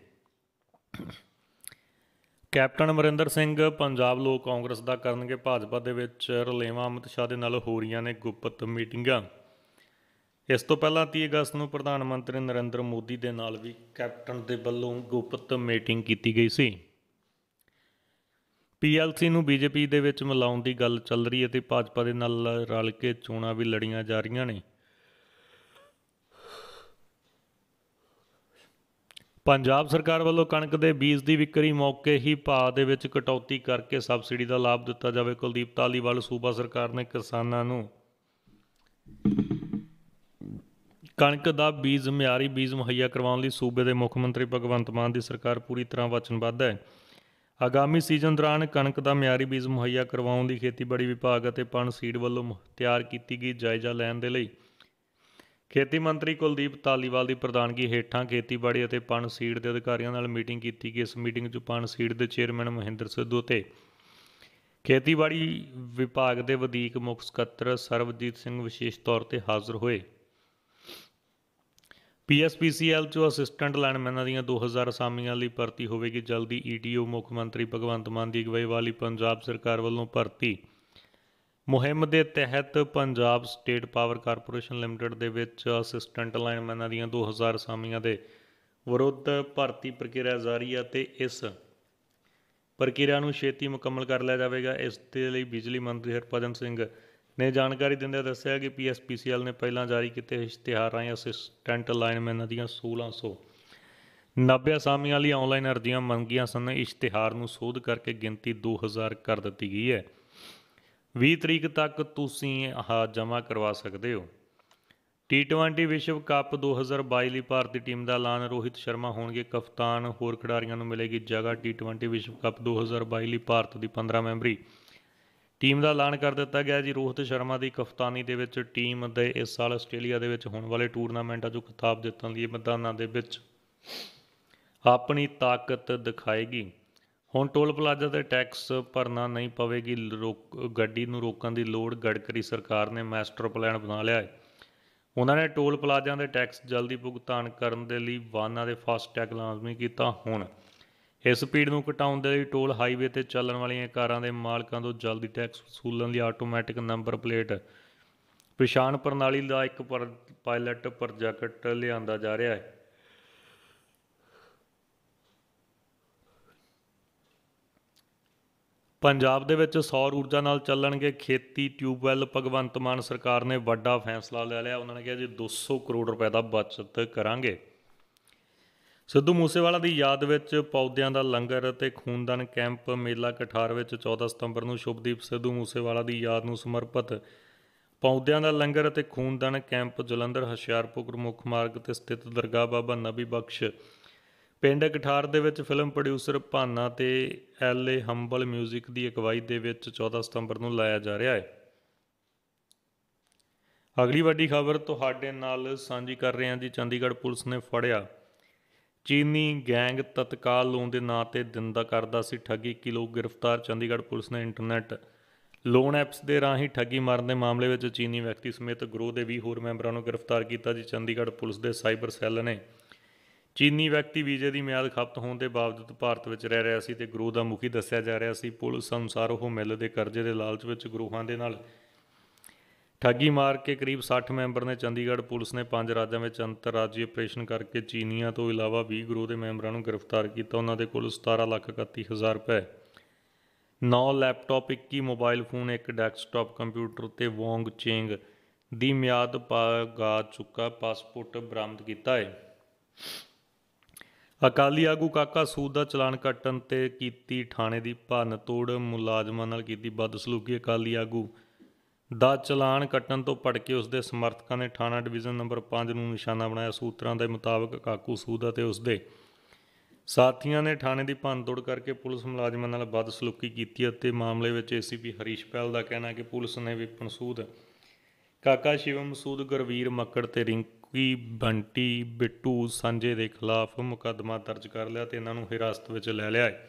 ਕੈਪਟਨ ਅਮਰਿੰਦਰ ਸਿੰਘ ਪੰਜਾਬ ਲੋਕ ਕਾਂਗਰਸ ਦਾ ਕਰਨਗੇ ਭਾਜਪਾ ਦੇ ਵਿੱਚ ਰਲੇਵਾ ਅਮਿਤ ਸ਼ਾਹ ਦੇ ਨਾਲ ਹੋ ਰਹੀਆਂ ਨੇ ਗੁਪਤ ਮੀਟਿੰਗਾਂ ਇਸ ਤੋਂ ਪਹਿਲਾਂ 30 ਅਗਸਤ ਨੂੰ ਪ੍ਰਧਾਨ ਮੰਤਰੀ ਨਰਿੰਦਰ ਮੋਦੀ ਦੇ ਨਾਲ ਵੀ ਕੈਪਟਨ ਦੇ ਵੱਲੋਂ ਗੁਪਤ ਮੀਟਿੰਗ ਕੀਤੀ ਗਈ ਸੀ ਪੀਐਲਸੀ ਨੂੰ ਬੀਜੇਪੀ ਦੇ ਵਿੱਚ ਮਿਲਾਉਣ ਦੀ ਗੱਲ ਚੱਲ ਰਹੀ ਹੈ ਤੇ ਭਾਜਪਾ ਦੇ ਨਾਲ ਰਲ ਕੇ ਚੋਣਾਂ ਵੀ ਲੜੀਆਂ ਜਾ ਰਹੀਆਂ ਨੇ ਪੰਜਾਬ ਸਰਕਾਰ ਵੱਲੋਂ ਕਣਕ ਦੇ ਬੀਜ ਦੀ ਵਿਕਰੀ ਮੌਕੇ ਹੀ ਭਾਅ ਦੇ ਵਿੱਚ ਕਟੌਤੀ ਕਰਕੇ ਸਬਸਿਡੀ ਦਾ ਲਾਭ ਦਿੱਤਾ ਜਾਵੇ ਕੁਲਦੀਪ ਤਾਲੀਵਾਲ ਸੂਬਾ ਸਰਕਾਰ ਨੇ ਕਿਸਾਨਾਂ ਨੂੰ ਕਣਕ ਦਾ ਬੀਜ ਮਿਆਰੀ ਬੀਜ ਮੁਹੱਈਆ ਕਰਵਾਉਣ ਲਈ ਸੂਬੇ ਦੇ ਮੁੱਖ ਮੰਤਰੀ ਭਗਵੰਤ ਮਾਨ ਦੀ ਸਰਕਾਰ ਪੂਰੀ ਤਰ੍ਹਾਂ ਵਚਨਬੱਧ ਹੈ ਆਗਾਮੀ ਸੀਜ਼ਨ ਦੌਰਾਨ ਕਣਕ ਦਾ ਮਿਆਰੀ ਬੀਜ ਮੁਹੱਈਆ ਕਰਵਾਉਣ ਦੀ ਖੇਤੀਬਾੜੀ ਵਿਭਾਗ ਅਤੇ ਪਣ ਸੀਡ ਵੱਲੋਂ ਤਿਆਰ ਕੀਤੀ ਗਈ ਜਾਇਜ਼ਾ ਲੈਣ ਦੇ ਲਈ ਖੇਤੀ ਮੰਤਰੀ ਕੁਲਦੀਪ ਤਾਲੀਵਾਲ ਦੀ ਪ੍ਰਧਾਨਗੀ ਹੇਠਾਂ ਖੇਤੀਬਾੜੀ ਅਤੇ ਪਣ ਸੀਡ ਦੇ ਅਧਿਕਾਰੀਆਂ ਨਾਲ ਮੀਟਿੰਗ ਕੀਤੀ ਗਈ ਇਸ ਮੀਟਿੰਗ 'ਚ ਪਣ ਸੀਡ ਦੇ ਚੇਅਰਮੈਨ ਮਹਿੰਦਰ ਸਿੱਧੂ ਅਤੇ ਖੇਤੀਬਾੜੀ ਵਿਭਾਗ ਦੇ ਵਧੀਕ ਮੁੱਖ ਸਕੱਤਰ ਸਰਵਜੀਤ ਸਿੰਘ ਵਿਸ਼ੇਸ਼ ਤੌਰ ਤੇ ਹਾਜ਼ਰ ਹੋਏ ਪੀਐਸਪੀਸੀਐਲ ਚੋਂ ਅਸਿਸਟੈਂਟ ਲਾਈਨਮੈਨਾਂ ਦੀਆਂ 2000 ਅਸਾਮੀਆਂ ਲਈ ਭਰਤੀ ਹੋਵੇਗੀ ਜਲਦੀ ਈਟੀਓ ਮੁੱਖ ਮੰਤਰੀ ਭਗਵੰਤ ਮਾਨ ਦੀ ਅਗਵਾਈ ਵਾਲੀ ਪੰਜਾਬ ਸਰਕਾਰ ਵੱਲੋਂ ਭਰਤੀ ਮੁਹਿੰਮ ਦੇ ਤਹਿਤ Punjab state power corporation limited ਦੇ ਵਿੱਚ ਅਸਿਸਟੈਂਟ ਲਾਈਨਮੈਨਾਂ ਦੀਆਂ 2000 ਅਸਾਮੀਆਂ ਦੇ ਵਿਰੁੱਧ ਭਰਤੀ ਪ੍ਰਕਿਰਿਆ ਜਾਰੀ ਹੈ ਤੇ ਇਸ ਪ੍ਰਕਿਰਿਆ ਨੂੰ ਛੇਤੀ ਮੁਕੰਮਲ ਕਰ ਲਿਆ ਜਾਵੇਗਾ ਇਸ ਦੇ ਲਈ ਬਿਜਲੀ ਮੰਤਰੀ ਹਰਪਜਨ ਸਿੰਘ ਨੇ ਜਾਣਕਾਰੀ ਦਿੰਦੇ ਦੱਸਿਆ ਕਿ ਪੀਐਸਪੀਸੀਐਲ ਨੇ ਪਹਿਲਾਂ ਜਾਰੀ ਕੀਤੇ ਇਸ਼ਤਿਹਾਰ ਅਸਿਸਟੈਂਟ ਲਾਈਨਮੈਨ ਦੀਆਂ 1600 90 ਅਸਾਮੀਆਂ ਲਈ ਆਨਲਾਈਨ ਅਰਜ਼ੀਆਂ ਮੰਗੀਆਂ ਸਨ ਇਸ਼ਤਿਹਾਰ ਨੂੰ ਸੋਧ ਕਰਕੇ ਗਿਣਤੀ 2000 ਕਰ ਦਿੱਤੀ ਗਈ ਹੈ 20 ਤਰੀਕ ਤੱਕ ਤੁਸੀਂ ਆਹ ਜਮ੍ਹਾਂ ਕਰਵਾ ਸਕਦੇ ਹੋ T20 ਵਿਸ਼ਵ ਕੱਪ 2022 ਲਈ ਭਾਰਤੀ ਟੀਮ ਦਾ ਐਲਾਨ ਰੋਹਿਤ ਸ਼ਰਮਾ ਹੋਣਗੇ ਕਪਤਾਨ ਹੋਰ ਖਿਡਾਰੀਆਂ ਨੂੰ ਮਿਲੇਗੀ ਜਗ੍ਹਾ T20 ਵਿਸ਼ਵ ਕੱਪ 2022 ਲਈ ਭਾਰਤ ਦੀ 15 ਮੈਂਬਰੀ ਟੀਮ ਦਾ ਐਲਾਨ ਕਰ ਦਿੱਤਾ ਗਿਆ ਜੀ ਰੋਹਿਤ ਸ਼ਰਮਾ ਦੀ ਕਪਤਾਨੀ ਦੇ ਵਿੱਚ ਟੀਮ ਦੇ ਇਸ ਸਾਲ ਆਸਟ੍ਰੇਲੀਆ ਦੇ ਵਿੱਚ ਹੋਣ ਵਾਲੇ ਟੂਰਨਾਮੈਂਟਾਂ ਆ ਜੋ ਖਿਤਾਬ ਜਿੱਤਣ ਲਈ ਮੈਦਾਨਾਂ ਦੇ ਵਿੱਚ ਆਪਣੀ ਤਾਕਤ ਦਿਖਾਏਗੀ ਹੁਣ ਟੋਲ ਪਲਾਜ਼ਾ ਤੇ ਟੈਕਸ ਭਰਨਾ ਨਹੀਂ ਪਵੇਗੀ ਗੱਡੀ ਨੂੰ ਰੋਕਣ ਦੀ ਲੋੜ ਗੜਕਰੀ ਸਰਕਾਰ ਨੇ ਮਾਸਟਰ ਪਲਾਨ ਬਣਾ ਲਿਆ ਹੈ ਉਹਨਾਂ ਨੇ ਟੋਲ ਪਲਾਜ਼ਾ ਦੇ ਟੈਕਸ ਜਲਦੀ ਭੁਗਤਾਨ ਕਰਨ ਦੇ ਲਈ ਵਾਹਨਾਂ ਦੇ ਫਾਸਟ ਟੈਗ ਲਾਜ਼ਮੀ ਕੀਤਾ ਹੁਣ ਇਸ ਸਪੀਡ ਨੂੰ ਘਟਾਉਣ ਦੇ ਲਈ ਟੋਲ ਹਾਈਵੇ ਤੇ ਚੱਲਣ ਵਾਲੀਆਂ ਕਾਰਾਂ ਦੇ ਮਾਲਕਾਂ ਤੋਂ ਜਲਦੀ ਟੈਕਸ ਵਸੂਲਣ ਲਈ ਆਟੋਮੈਟਿਕ ਨੰਬਰ ਪਲੇਟ ਪਛਾਣ ਪ੍ਰਣਾਲੀ ਦਾ ਇੱਕ ਪਾਇਲਟ ਪ੍ਰੋਜੈਕਟ ਲਿਆਂਦਾ ਜਾ ਰਿਹਾ ਹੈ ਪੰਜਾਬ ਦੇ ਵਿੱਚ ਸੌਰ ਊਰਜਾ ਨਾਲ ਚੱਲਣਗੇ ਖੇਤੀ ਟਿਊਬਵੈਲ ਭਗਵੰਤ ਮਾਨ ਸਰਕਾਰ ਨੇ ਵੱਡਾ ਫੈਸਲਾ ਲੈ ਲਿਆ ਉਹਨਾਂ ਨੇ ਕਿਹਾ ਜੀ 200 ਕਰੋੜ ਰੁਪਏ ਦਾ ਬਚਤ ਕਰਾਂਗੇ ਸਿੱਧੂ ਮੂਸੇਵਾਲਾ ਦੀ ਯਾਦ ਵਿੱਚ ਪੌਦਿਆਂ ਦਾ ਲੰਗਰ ਅਤੇ ਖੂਨਦਾਨ ਕੈਂਪ ਮੇਲਾ ਕਠਾਰ ਵਿੱਚ 14 ਸਤੰਬਰ ਨੂੰ ਸ਼ੁਭਦੀਪ ਸਿੱਧੂ ਮੂਸੇਵਾਲਾ ਦੀ ਯਾਦ ਨੂੰ ਸਮਰਪਿਤ ਪੌਦਿਆਂ ਦਾ ਲੰਗਰ ਅਤੇ ਖੂਨਦਾਨ ਕੈਂਪ ਜਲੰਧਰ ਹਸ਼ਿਆਰਪੁਰ ਮੁੱਖ ਮਾਰਗ ਤੇ ਸਥਿਤ ਦਰਗਾਹ ਬਾਬਾ ਨਬੀ ਬਖਸ਼ ਪਿੰਡ ਕਠਾਰ ਦੇ ਵਿੱਚ ਫਿਲਮ ਪ੍ਰੋਡਿਊਸਰ ਭਾਨਾ ਤੇ ਐਲ ਏ ਹੰਬਲ 뮤직 ਦੀ ਅਗਵਾਈ ਦੇ ਵਿੱਚ 14 ਸਤੰਬਰ ਨੂੰ ਲਾਇਆ ਜਾ ਰਿਹਾ ਹੈ ਅਗਲੀ ਵੱਡੀ ਖਬਰ ਤੁਹਾਡੇ ਨਾਲ ਸਾਂਝੀ ਕਰ ਰਹੇ ਹਾਂ ਜੀ ਚੰਡੀਗੜ੍ਹ ਪੁਲਿਸ ਨੇ ਫੜਿਆ ਚੀਨੀ ਗੈਂਗ ਤਤਕਾਲ ਲੋਨ ਦੇ ਨਾਂ ਤੇ ਦਿੰਦਾ ਕਰਦਾ ਸੀ ਠੱਗੀ ਕਿਲੋ ਗ੍ਰਿਫਤਾਰ ਚੰਡੀਗੜ੍ਹ ਪੁਲਿਸ ਨੇ ਇੰਟਰਨੈਟ ਲੋਨ ਐਪਸ ਦੇ ਰਾਹੀਂ ਠੱਗੀ ਮਾਰਨ ਦੇ ਮਾਮਲੇ ਵਿੱਚ ਚੀਨੀ ਵਿਅਕਤੀ ਸਮੇਤ ਗਰੋਹ ਦੇ 20 ਹੋਰ ਮੈਂਬਰਾਂ ਨੂੰ ਗ੍ਰਿਫਤਾਰ ਕੀਤਾ ਜੀ ਚੰਡੀਗੜ੍ਹ ਪੁਲਿਸ ਦੇ ਸਾਈਬਰ ਸੈੱਲ ਨੇ ਚੀਨੀ ਵਿਅਕਤੀ ਵੀਜ਼ੇ ਦੀ ਮਿਆਦ ਖਤਮ ਹੋਣ ਦੇ ਬਾਵਜੂਦ ਭਾਰਤ ਵਿੱਚ ਰਹਿ ਰਿਹਾ ਸੀ ਤੇ ਗਰੋਹ ਦਾ ਮੁਖੀ ਦੱਸਿਆ ਜਾ ਰਿਹਾ ਸੀ ਪੁਲਿਸ ਅਨੁਸਾਰ ਉਹ ਮਿਲ ਦੇ ਕਰਜ਼ੇ ਦੇ ਲਾਲਚ ਵਿੱਚ ਗਰੋਹਾਂ ਦੇ ਨਾਲ ਠੱਗੀ ਮਾਰ ਕੇ ਕਰੀਬ 60 ਮੈਂਬਰ ਨੇ ਚੰਡੀਗੜ੍ਹ ਪੁਲਿਸ ਨੇ ਪੰਜ ਰਾਜਾਂ ਵਿੱਚ ਅੰਤਰਰਾਜੀ ਆਪਰੇਸ਼ਨ ਕਰਕੇ ਚੀਨੀਆਂ ਤੋਂ ਇਲਾਵਾ 20 ਗਰੋਹ ਦੇ ਮੈਂਬਰਾਂ ਨੂੰ ਗ੍ਰਿਫਤਾਰ ਕੀਤਾ ਉਹਨਾਂ ਦੇ ਕੋਲ 17 ਲੱਖ 31 ਹਜ਼ਾਰ ਰੁਪਏ 9 ਲੈਪਟਾਪ 21 ਮੋਬਾਈਲ ਫੋਨ ਇੱਕ ਡੈਸਕਟਾਪ ਕੰਪਿਊਟਰ ਤੇ ਵੋਂਗ ਚੇਂਗ ਦੀ ਮਿਆਦ ਪਾਗਾ ਚੁੱਕਾ ਪਾਸਪੋਰਟ ਬਰਾਮਦ ਕੀਤਾ ਹੈ ਅਕਾਲੀ ਆਗੂ ਕਾਕਾ ਸੂਦ ਦਾ ਚਲਾਨ ਕੱਟਣ ਤੇ ਕੀਤੀ ਥਾਣੇ ਦੀ ਭੰਨ ਤੋੜ ਮੁਲਾਜ਼ਮਾਂ ਨਾਲ ਕੀਤੀ ਬਦਸਲੂਕੀ ਅਕਾਲੀ ਆਗੂ ਦਾ ਚਲਾਨ ਕੱਟਣ ਤੋਂ ਭੜਕੇ ਉਸ ਦੇ ਸਮਰਥਕਾਂ ਨੇ ਥਾਣਾ ਡਿਵੀਜ਼ਨ ਨੰਬਰ 5 ਨੂੰ ਨਿਸ਼ਾਨਾ ਬਣਾਇਆ ਸੂਤਰਾਂ ਦੇ ਮੁਤਾਬਕ ਕਾਕੂ ਸੂਦ ਅਤੇ ਉਸ ਦੇ ਸਾਥੀਆਂ ਨੇ ਥਾਣੇ ਦੀ ਭੰਨਤੋੜ ਕਰਕੇ ਪੁਲਿਸ ਮੁਲਾਜ਼ਮਾਂ ਨਾਲ ਬਦਸਲੂਕੀ ਕੀਤੀ ਅਤੇ ਮਾਮਲੇ ਵਿੱਚ ਏਸੀਪੀ ਹਰੀਸ਼ ਪੈਲ ਦਾ ਕਹਿਣਾ ਕਿ ਪੁਲਿਸ ਨੇ ਵਿਪਨ ਸੂਦ ਕਾਕਾ ਸ਼ਿਵਮ ਸੂਦ ਗੁਰਵੀਰ ਮੱਕੜ ਤੇ ਰਿੰਕੀ ਬੰਟੀ ਬਿੱਟੂ ਸੰਜੇ ਦੇ ਖਿਲਾਫ ਮੁਕੱਦਮਾ ਦਰਜ ਕਰ ਲਿਆ ਤੇ ਇਹਨਾਂ ਨੂੰ ਹਿਰਾਸਤ ਵਿੱਚ ਲੈ ਲਿਆ ਹੈ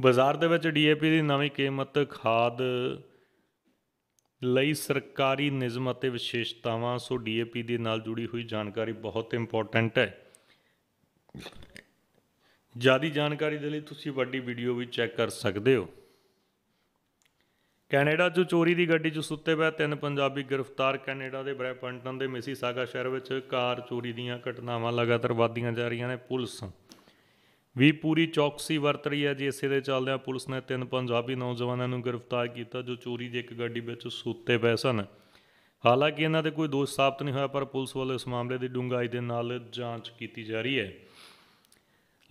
ਬਾਜ਼ਾਰ ਦੇ ਵਿੱਚ ਡੀਏਪੀ ਦੀ ਨਵੀਂ ਕੀਮਤ ਖਾਦ ਲਈ ਸਰਕਾਰੀ ਨਿਯਮ ਅਤੇ ਵਿਸ਼ੇਸ਼ਤਾਵਾਂ ਸੋ ਡੀਏਪੀ ਦੇ ਨਾਲ ਜੁੜੀ ਹੋਈ ਜਾਣਕਾਰੀ ਬਹੁਤ ਇੰਪੋਰਟੈਂਟ ਹੈ ਜਿਆਦੀ ਜਾਣਕਾਰੀ ਦੇ ਲਈ ਤੁਸੀਂ ਵੱਡੀ ਵੀਡੀਓ ਵੀ ਚੈੱਕ ਕਰ ਸਕਦੇ ਹੋ ਕੈਨੇਡਾ 'ਚ ਚੋਰੀ ਦੀ ਗੱਡੀ 'ਚ ਸੁੱਤੇ ਪਏ ਤਿੰਨ ਪੰਜਾਬੀ ਗ੍ਰਿਫਤਾਰ ਕੈਨੇਡਾ ਦੇ ਬ੍ਰੈਪਨਟਨ ਦੇ ਸਾਗਾ ਸ਼ਹਿਰ ਵਿੱਚ ਕਾਰ ਚੋਰੀ ਦੀਆਂ ਘਟਨਾਵਾਂ ਲਗਾਤਾਰ ਵਧਦੀਆਂ ਜਾ ਰਹੀਆਂ ਨੇ ਪੁਲਿਸ ਵੀ ਪੂਰੀ ਚੌਕਸੀ ਵਰਤ ਰਹੀ ਹੈ ਜੀ ਇਸੇ ਦੇ ਚੱਲਦਿਆਂ ਪੁਲਿਸ ਨੇ ਤਿੰਨ ਪੰਜਾਬੀ ਨੌਜਵਾਨਾਂ ਨੂੰ ਗ੍ਰਿਫਤਾਰ ਕੀਤਾ ਜੋ ਚੋਰੀ ਦੀ ਇੱਕ ਗੱਡੀ ਵਿੱਚ ਸੁੱਤੇ ਪਏ ਸਨ ਹਾਲਾਂਕਿ ਇਹਨਾਂ ਦੇ ਕੋਈ ਦੋਸ਼ ਸਾਬਤ ਨਹੀਂ ਹੋਇਆ ਪਰ ਪੁਲਿਸ ਵੱਲੋਂ ਇਸ ਮਾਮਲੇ ਦੀ ਡੂੰਘਾਈ ਦੇ ਨਾਲ ਜਾਂਚ ਕੀਤੀ ਜਾ ਰਹੀ ਹੈ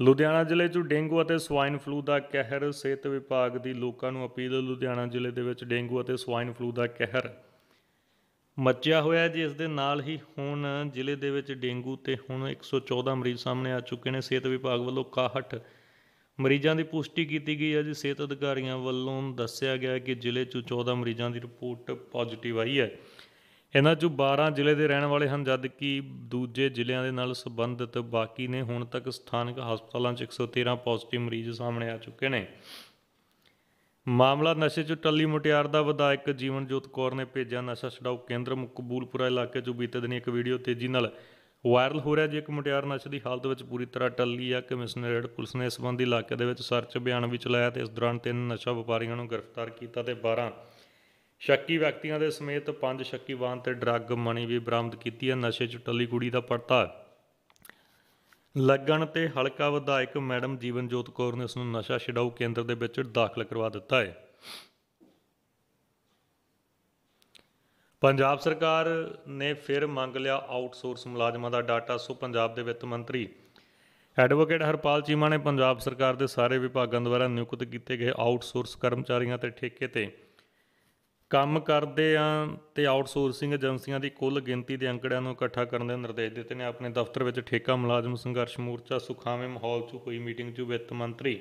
ਲੁਧਿਆਣਾ ਜ਼ਿਲ੍ਹੇ 'ਚ ਡੇਂਗੂ ਅਤੇ ਸਵਾਈਨ ਫਲੂ ਦਾ ਕਹਿਰ ਸਿਹਤ ਵਿਭਾਗ ਦੀ ਲੋਕਾਂ ਨੂੰ ਅਪੀਲ ਲੁਧਿਆਣਾ ਜ਼ਿਲ੍ਹੇ ਦੇ ਵਿੱਚ ਡੇਂਗੂ ਅਤੇ ਸਵਾਈਨ ਫਲੂ ਦਾ ਕਹਿਰ ਮੱਚਿਆ ਹੋਇਆ ਜੀ ਇਸ ਦੇ ਨਾਲ ਹੀ ਹੁਣ ਜ਼ਿਲ੍ਹੇ ਦੇ ਵਿੱਚ ਡੇਂਗੂ ਤੇ ਹੁਣ 114 ਮਰੀਜ਼ ਸਾਹਮਣੇ ਆ ਚੁੱਕੇ ਨੇ ਸਿਹਤ ਵਿਭਾਗ ਵੱਲੋਂ 61 ਮਰੀਜ਼ਾਂ ਦੀ ਪੁਸ਼ਟੀ ਕੀਤੀ ਗਈ ਹੈ ਜੀ ਸਿਹਤ ਅਧਿਕਾਰੀਆਂ ਵੱਲੋਂ ਦੱਸਿਆ ਗਿਆ ਕਿ ਜ਼ਿਲ੍ਹੇ 'ਚ 14 ਮਰੀਜ਼ਾਂ ਦੀ ਰਿਪੋਰਟ ਪੋਜ਼ਿਟਿਵ ਆਈ ਹੈ ਇਹਨਾਂ 'ਚੋਂ 12 ਜ਼ਿਲ੍ਹੇ ਦੇ ਰਹਿਣ ਵਾਲੇ ਹਨ ਜਦ ਕਿ ਦੂਜੇ ਜ਼ਿਲ੍ਹਿਆਂ ਦੇ ਨਾਲ ਸੰਬੰਧਿਤ ਬਾਕੀ ਨੇ ਹੁਣ ਤੱਕ ਸਥਾਨਕ ਹਸਪਤਾਲਾਂ 'ਚ 113 ਪੋਜ਼ਿਟਿਵ ਮਰੀਜ਼ ਸਾਹਮਣੇ ਆ ਚੁੱਕੇ ਨੇ ਮਾਮਲਾ ਨਸ਼ੇ 'ਚ ਟੱਲੀ ਮੁਟਿਆਰ ਦਾ ਵਿਧਾਇਕ ਜੀਵਨਜੋਤ ਕੌਰ ਨੇ ਭੇਜਿਆ ਨਸ਼ਾ ਛਡਾਊ ਕੇਂਦਰ ਮੁਕਬੂਲਪੁਰਾ ਇਲਾਕੇ 'ਚ ਬੀਤੇ ਦਿਨ ਇੱਕ ਵੀਡੀਓ ਤੇਜ਼ੀ ਨਾਲ ਵਾਇਰਲ ਹੋ ਰਿਹਾ ਜੀ ਇੱਕ ਮੁਟਿਆਰ ਨਸ਼ੇ ਦੀ ਹਾਲਤ ਵਿੱਚ ਪੂਰੀ ਤਰ੍ਹਾਂ ਟੱਲੀ ਆ ਕਮਿਸ਼ਨਰੇਟ ਪੁਲਿਸ ਨੇ ਇਸ ਸੰਬੰਧੀ ਇਲਾਕੇ ਦੇ ਵਿੱਚ ਸਰਚ ਅਭਿਆਨ ਵੀ ਚਲਾਇਆ ਤੇ ਇਸ ਦੌਰਾਨ ਤਿੰਨ ਨਸ਼ਾ ਵਪਾਰੀਆਂ ਨੂੰ ਗ੍ਰਿਫਤਾਰ ਕੀਤਾ ਤੇ 12 ਸ਼ੱਕੀ ਵਿਅਕਤੀਆਂ ਦੇ ਸਮੇਤ ਪੰਜ ਸ਼ੱਕੀ ਵਾਹਨ ਤੇ ਡਰੱਗ ਮਣੀ ਵੀ ਬਰਾਮਦ ਕੀਤੀ ਹੈ ਨਸ਼ੇ 'ਚ ਟੱਲੀ ਕੁੜੀ ਦਾ ਪੜਤਾ ਲੱਗਣ ਤੇ ਹਲਕਾ ਵਿਧਾਇਕ ਮੈਡਮ ਜੀਵਨਜੋਤ ਕੌਰ ਨੇ ਉਸ ਨੂੰ ਨਸ਼ਾ ਛਡਾਊ ਕੇਂਦਰ ਦੇ ਵਿੱਚ ਦਾਖਲ ਕਰਵਾ ਦਿੱਤਾ ਹੈ ਪੰਜਾਬ ਸਰਕਾਰ ਨੇ ਫਿਰ ਮੰਗ ਲਿਆ ਆਊਟਸੋਰਸ ਮੁਲਾਜ਼ਮਾਂ ਦਾ ਡਾਟਾ ਸੋ ਪੰਜਾਬ ਦੇ ਵਿੱਤ ਮੰਤਰੀ ਐਡਵੋਕੇਟ ਹਰਪਾਲ ਚੀਮਾ ਨੇ ਪੰਜਾਬ ਸਰਕਾਰ ਦੇ ਸਾਰੇ ਵਿਭਾਗਾਂ ਦੁਆਰਾ ਨਿਯੁਕਤ ਕੀਤੇ ਗਏ ਆਊਟਸੋਰਸ ਕਰਮਚਾਰੀਆਂ ਤੇ ਠੇਕੇ ਤੇ ਕੰਮ ਕਰਦੇ ਆ ਤੇ ਆਊਟਸੋਰਸਿੰਗ ਏਜੰਸੀਆਂ ਦੀ ਕੁੱਲ ਗਿਣਤੀ ਦੇ ਅੰਕੜਿਆਂ ਨੂੰ ਇਕੱਠਾ ਕਰਨ ਦੇ ਨਿਰਦੇਸ਼ ਦਿੱਤੇ ਨੇ ਆਪਣੇ ਦਫ਼ਤਰ ਵਿੱਚ ਠੇਕਾ ਮੁਲਾਜ਼ਮ ਸੰਘਰਸ਼ ਮੋਰਚਾ ਸੁਖਾਵੇਂ ਮਾਹੌਲ 'ਚ ਹੋਈ ਮੀਟਿੰਗ 'ਚ ਵਿੱਤ ਮੰਤਰੀ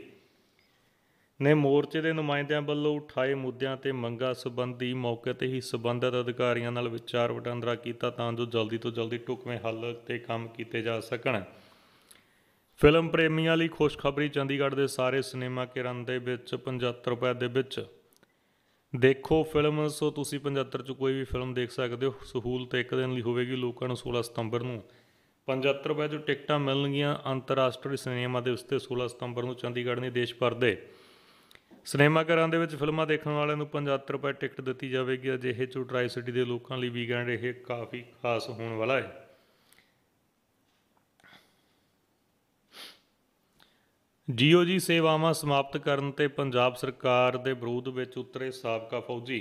ਨੇ ਮੋਰਚੇ ਦੇ ਨੁਮਾਇੰਦਿਆਂ ਵੱਲੋਂ ਉਠਾਏ ਮੁੱਦਿਆਂ ਤੇ ਮੰਗਾਂ ਸੰਬੰਧੀ ਮੌਕੇ ਤੇ ਹੀ ਸਬੰਧਤ ਅਧਿਕਾਰੀਆਂ ਨਾਲ ਵਿਚਾਰ ਵਟਾਂਦਰਾ ਕੀਤਾ ਤਾਂ ਜੋ ਜਲਦੀ ਤੋਂ ਜਲਦੀ ਟੁਕਵੇਂ ਹੱਲ ਤੇ ਕੰਮ ਕੀਤੇ ਜਾ ਸਕਣ ਫਿਲਮ ਪ੍ਰੇਮੀਆਂ ਲਈ ਖੁਸ਼ਖਬਰੀ ਚੰਡੀਗੜ੍ਹ ਦੇ ਸਾਰੇ ਸਿਨੇਮਾ ਕਿਰਨ ਦੇ ਵਿੱਚ 75 ਰੁਪਏ ਦੇ ਵਿੱਚ ਦੇਖੋ ਫਿਲਮ ਸੋ ਤੁਸੀਂ 75 ਚ ਕੋਈ ਵੀ ਫਿਲਮ ਦੇਖ ਸਕਦੇ ਹੋ ਸਹੂਲਤ ਇੱਕ ਦਿਨ ਲਈ ਹੋਵੇਗੀ ਲੋਕਾਂ ਨੂੰ 16 ਸਤੰਬਰ ਨੂੰ 75 ਰੁਪਏ ਜੋ ਟਿਕਟਾਂ ਮਿਲਣਗੀਆਂ ਅੰਤਰਰਾਸ਼ਟਰੀ ਸਿਨੇਮਾ ਦੇ ਉਸਤੇ 16 ਸਤੰਬਰ ਨੂੰ ਚੰਡੀਗੜ੍ਹ ਨੇ ਦੇਸ਼ ਭਰ ਦੇ ਸਿਨੇਮਾ ਘਰਾਂ ਦੇ ਵਿੱਚ ਫਿਲਮਾਂ ਦੇਖਣ ਵਾਲਿਆਂ ਨੂੰ 75 ਰੁਪਏ ਟਿਕਟ ਦਿੱਤੀ ਜਾਵੇਗੀ ਅਜਿਹੇ ਚੋ ਟ੍ਰਾਈ ਸਿਟੀ ਦੇ ਲੋਕਾਂ ਲਈ ਵੀਕਐਂਡ ਇਹ ਕਾਫੀ ਖਾਸ ਹੋਣ ਵਾਲਾ ਹੈ ਜੀਓਜੀ ਸੇਵਾਵਾਂ ਸਮਾਪਤ ਕਰਨ ਤੇ ਪੰਜਾਬ ਸਰਕਾਰ ਦੇ ਵਿਰੋਧ ਵਿੱਚ ਉਤਰੇ ਸਾਬਕਾ ਫੌਜੀ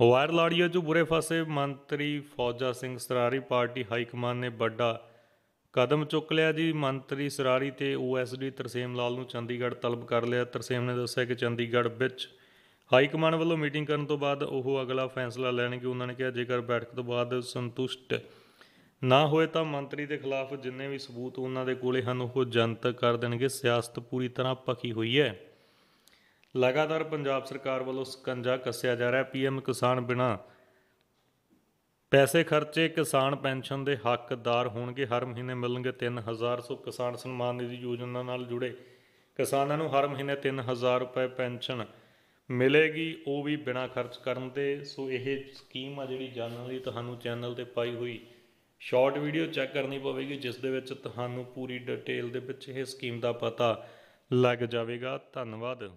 ਹਵਾਰ ਆਡੀਓ ਜੋ ਬੁਰੇ ਫਸੇ ਮੰਤਰੀ Fauja Singh Sarari party high command ਨੇ ਵੱਡਾ ਕਦਮ ਚੁੱਕ ਲਿਆ ਜੀ ਮੰਤਰੀ ਸਰਾਰੀ ਤੇ ਓਐਸਡੀ ਤਰਸੇਮ ਲਾਲ ਨੂੰ ਚੰਡੀਗੜ੍ਹ ਤਲਬ ਕਰ ਲਿਆ ਤਰਸੇਮ ਨੇ ਦੱਸਿਆ ਕਿ ਚੰਡੀਗੜ੍ਹ ਵਿੱਚ ਹਾਈ ਕਮਾਨ ਵੱਲੋਂ ਮੀਟਿੰਗ ਕਰਨ ਤੋਂ ਬਾਅਦ ਉਹ ਅਗਲਾ ਫੈਸਲਾ ਲੈਣਗੇ ਉਹਨਾਂ ਨੇ ਕਿਹਾ ਜੇਕਰ ਬੈਠਕ ਤੋਂ ਬਾਅਦ ਸੰਤੁਸ਼ਟ ਨਾ ਹੋਏ ਤਾਂ ਮੰਤਰੀ ਦੇ ਖਿਲਾਫ ਜਿੰਨੇ ਵੀ ਸਬੂਤ ਉਹਨਾਂ ਦੇ ਕੋਲੇ ਹਨ ਉਹ ਜਨਤਕ ਕਰ ਦੇਣਗੇ ਸਿਆਸਤ ਪੂਰੀ ਤਰ੍ਹਾਂ ਪੱਕੀ ਹੋਈ ਹੈ ਲਗਾਤਾਰ ਪੰਜਾਬ ਸਰਕਾਰ ਵੱਲੋਂ ਸਕੰਜਾ ਕੱਸਿਆ ਜਾ ਰਿਹਾ ਪੀਐਮ ਕਿਸਾਨ ਬਿਨਾ ਪੈਸੇ ਖਰਚੇ ਕਿਸਾਨ ਪੈਨਸ਼ਨ ਦੇ ਹੱਕਦਾਰ ਹੋਣਗੇ ਹਰ ਮਹੀਨੇ ਮਿਲਣਗੇ 3000 ਸੋ ਕਿਸਾਨ ਸਨਮਾਨ ਨਿਧੀ ਯੋਜਨਾ ਨਾਲ ਜੁੜੇ ਕਿਸਾਨਾਂ ਨੂੰ ਹਰ ਮਹੀਨੇ 3000 ਰੁਪਏ ਪੈਨਸ਼ਨ ਮਿਲੇਗੀ ਉਹ ਵੀ ਬਿਨਾ ਖਰਚ ਕਰਨ ਤੇ ਸੋ ਇਹ ਸਕੀਮ ਆ ਜਿਹੜੀ ਜਾਣਨ ਲਈ ਤੁਹਾਨੂੰ ਚੈਨਲ ਤੇ ਪਾਈ ਹੋਈ ਸ਼ਾਰਟ ਵੀਡੀਓ ਚੈੱਕ ਕਰਨੀ ਪਵੇਗੀ ਜਿਸ ਦੇ ਵਿੱਚ ਤੁਹਾਨੂੰ ਪੂਰੀ ਡਿਟੇਲ ਦੇ ਵਿੱਚ ਇਹ ਸਕੀਮ ਦਾ ਪਤਾ ਲੱਗ ਜਾਵੇਗਾ ਧੰਨਵਾਦ